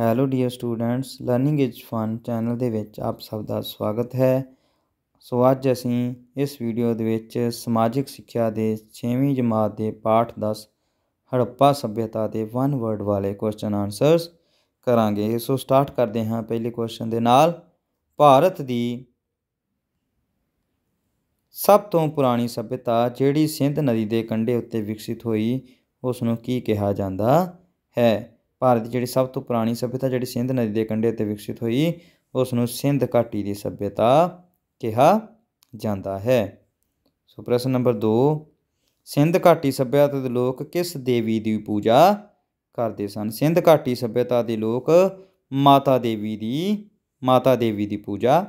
hello dear students learning is fun channel ਦੇ ਵਿੱਚ ਆਪ ਸਭ ਦਾ ਸਵਾਗਤ ਹੈ ਸੋ ਅੱਜ ਅਸੀਂ ਇਸ ਵੀਡੀਓ ਦੇ ਵਿੱਚ ਸਮਾਜਿਕ ਸਿੱਖਿਆ ਦੇ 6ਵੀਂ ਜਮਾਤ ਦੇ ਪਾਠ 10 ਹੜੱਪਾ ਸਭਿਅਤਾ ਦੇ ਵਨ ਵਰਡ ਵਾਲੇ ਕੁਐਸਚਨ ਆਨਸਰਸ ਕਰਾਂਗੇ ਸੋ ਸਟਾਰਟ ਕਰਦੇ ਹਾਂ ਪਹਿਲੇ ਕੁਐਸਚਨ ਦੇ ਨਾਲ ਭਾਰਤ ਦੀ ਸਭ ਤੋਂ ਪੁਰਾਣੀ ਸਭਿਅਤਾ ਜਿਹੜੀ ਸਿੰਧ ਨਦੀ ਦੇ ਕੰਢੇ ਉੱਤੇ ਵਿਕਸਿਤ ਹੋਈ ਉਸ ਨੂੰ ਕੀ ਕਿਹਾ ਜਾਂਦਾ ਹੈ ਭਾਰਤ ਦੀ ਜਿਹੜੀ ਸਭ ਤੋਂ ਪੁਰਾਣੀ ਸਭਿਅਤਾ ਜਿਹੜੀ ਸਿੰਧ ਨਦੀ ਦੇ ਕੰਢੇ ਤੇ ਵਿਕਸਿਤ ਹੋਈ ਉਸ ਨੂੰ ਸਿੰਧ ਘਾਟੀ ਦੀ ਸਭਿਅਤਾ ਕਿਹਾ ਜਾਂਦਾ ਹੈ ਸੋ ਪ੍ਰਸ਼ਨ ਨੰਬਰ 2 ਸਿੰਧ ਘਾਟੀ ਸਭਿਅਤਾ ਦੇ ਲੋਕ ਕਿਸ ਦੇਵੀ ਦੀ ਪੂਜਾ ਕਰਦੇ ਸਨ ਸਿੰਧ ਘਾਟੀ ਸਭਿਅਤਾ ਦੇ ਲੋਕ ਮਾਤਾ ਦੇਵੀ ਦੀ ਮਾਤਾ ਦੇਵੀ ਦੀ ਪੂਜਾ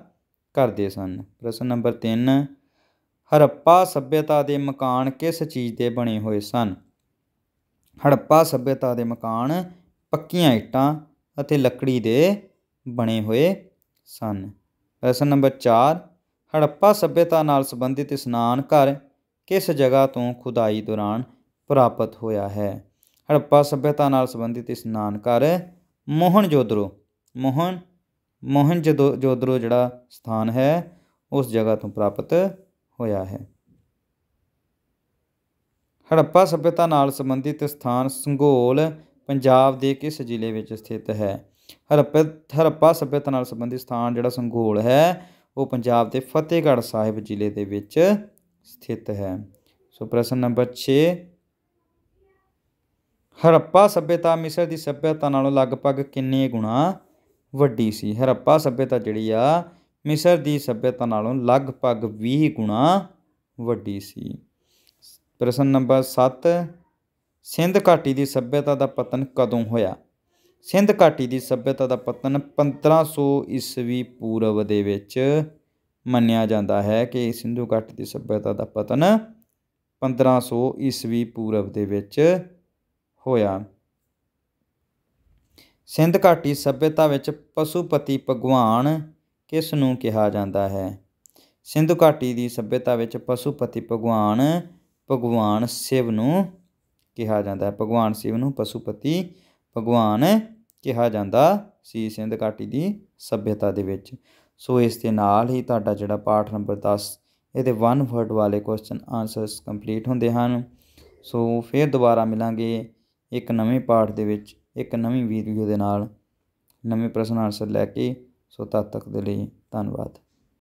ਕਰਦੇ ਸਨ ਪ੍ਰਸ਼ਨ ਨੰਬਰ 3 ਹੜੱਪਾ ਸਭਿਅਤਾ ਦੇ ਮਕਾਨ ਕਿਸ ਚੀਜ਼ ਦੇ ਬਣੇ ਹੋਏ ਸਨ ਹੜੱਪਾ ਸਭਿਅਤਾ ਦੇ ਮਕਾਨ ਪੱਕੀਆਂ ਇੱਟਾਂ ਅਤੇ ਲੱਕੜੀ ਦੇ ਬਣੇ ਹੋਏ ਸਨ ਪ੍ਰਸ਼ਨ ਨੰਬਰ 4 ਹੜੱਪਾ ਸਭਿਅਤਾ ਨਾਲ ਸੰਬੰਧਿਤ ਇਸ਼ਨਾਨ ਘਰ ਕਿਸ ਜਗ੍ਹਾ ਤੋਂ ਖੁਦਾਈ ਦੌਰਾਨ ਪ੍ਰਾਪਤ ਹੋਇਆ ਹੈ ਹੜੱਪਾ ਸਭਿਅਤਾ ਨਾਲ ਸੰਬੰਧਿਤ ਇਸ਼ਨਾਨ ਘਰ ਮੋਹਨਜੋਦੜੋ ਮੋਹਨ ਜੋਦਰੋ ਜਿਹੜਾ ਸਥਾਨ ਹੈ ਉਸ ਜਗ੍ਹਾ ਤੋਂ ਪ੍ਰਾਪਤ ਹੋਇਆ ਹੈ ਹੜੱਪਾ ਸਭਿਅਤਾ ਨਾਲ ਸੰਬੰਧਿਤ ਸਥਾਨ ਸੰਗੋਲ ਪੰਜਾਬ ਦੇ ਕਿਸ ਜ਼ਿਲ੍ਹੇ ਵਿੱਚ ਸਥਿਤ ਹੈ ਹਰਪਤ ਹਰਪਾ ਸਭਿਅਤਾ ਨਾਲ ਸੰਬੰਧਿਤ ਸਥਾਨ ਜਿਹੜਾ ਸੰਘੋਲ ਹੈ ਉਹ ਪੰਜਾਬ ਦੇ ਫਤਿਹਗੜ੍ਹ ਸਾਹਿਬ ਜ਼ਿਲ੍ਹੇ ਦੇ ਵਿੱਚ ਸਥਿਤ ਹੈ ਸੋ ਪ੍ਰਸ਼ਨ ਨੰਬਰ 6 ਹਰੱਪਾ ਸਭਿਅਤਾ ਮਿਸਰ ਦੀ ਸਭਿਅਤਾ ਨਾਲੋਂ ਲਗਭਗ ਕਿੰਨੇ ਗੁਣਾ ਵੱਡੀ ਸੀ ਹਰੱਪਾ ਸਭਿਅਤਾ ਜਿਹੜੀ ਆ ਮਿਸਰ ਦੀ ਸਭਿਅਤਾ ਨਾਲੋਂ ਲਗਭਗ 20 ਗੁਣਾ ਵੱਡੀ ਸੀ ਪ੍ਰਸ਼ਨ ਨੰਬਰ 7 ਸਿੰਧ ਘਾਟੀ ਦੀ ਸੱਭਿਅਤਾ ਦਾ ਪਤਨ ਕਦੋਂ ਹੋਇਆ ਸਿੰਧ ਘਾਟੀ ਦੀ ਸੱਭਿਅਤਾ ਦਾ ਪਤਨ 1500 ਈਸਵੀ ਪੂਰਵ ਦੇ ਵਿੱਚ ਮੰਨਿਆ ਜਾਂਦਾ ਹੈ ਕਿ ਸਿੰਧੂ ਘਾਟੀ ਦੀ ਸੱਭਿਅਤਾ ਦਾ ਪਤਨ 1500 ਈਸਵੀ ਪੂਰਵ ਦੇ ਵਿੱਚ ਹੋਇਆ ਸਿੰਧ ਘਾਟੀ ਸੱਭਿਅਤਾ ਵਿੱਚ ਪਸ਼ੂਪਤੀ ਭਗਵਾਨ ਕਿਸ ਨੂੰ ਕਿਹਾ ਜਾਂਦਾ ਹੈ ਸਿੰਧੂ ਘਾਟੀ ਦੀ ਸੱਭਿਅਤਾ ਵਿੱਚ ਪਸ਼ੂਪਤੀ ਭਗਵਾਨ ਭਗਵਾਨ ਸ਼ਿਵ ਨੂੰ ਕਿਹਾ ਜਾਂਦਾ ਹੈ ਭਗਵਾਨ ਸ਼ਿਵ ਨੂੰ ਪਸ਼ੂਪਤੀ ਭਗਵਾਨ ਕਿਹਾ ਜਾਂਦਾ ਸੀ ਸਿੰਧ ਘਾਟੀ ਦੀ ਸਭਿਅਤਾ ਦੇ ਵਿੱਚ ਸੋ ਇਸ ਦੇ ਨਾਲ ਹੀ ਤੁਹਾਡਾ ਜਿਹੜਾ ਪਾਠ ਨੰਬਰ 10 ਇਹਦੇ 1 ਵਰਡ ਵਾਲੇ ਕੁਐਸਚਨ ਆਨਸਰਸ ਕੰਪਲੀਟ ਹੁੰਦੇ ਹਨ ਸੋ ਫਿਰ ਦੁਬਾਰਾ ਮਿਲਾਂਗੇ ਇੱਕ ਨਵੇਂ ਪਾਠ ਦੇ ਵਿੱਚ ਇੱਕ ਨਵੀਂ ਵੀਡੀਓ ਦੇ ਨਾਲ ਨਵੇਂ ਪ੍ਰਸ਼ਨ ਆਨਸਰ ਲੈ ਕੇ ਸੋ ਤਦ ਤੱਕ ਦੇ ਲਈ ਧੰਨਵਾਦ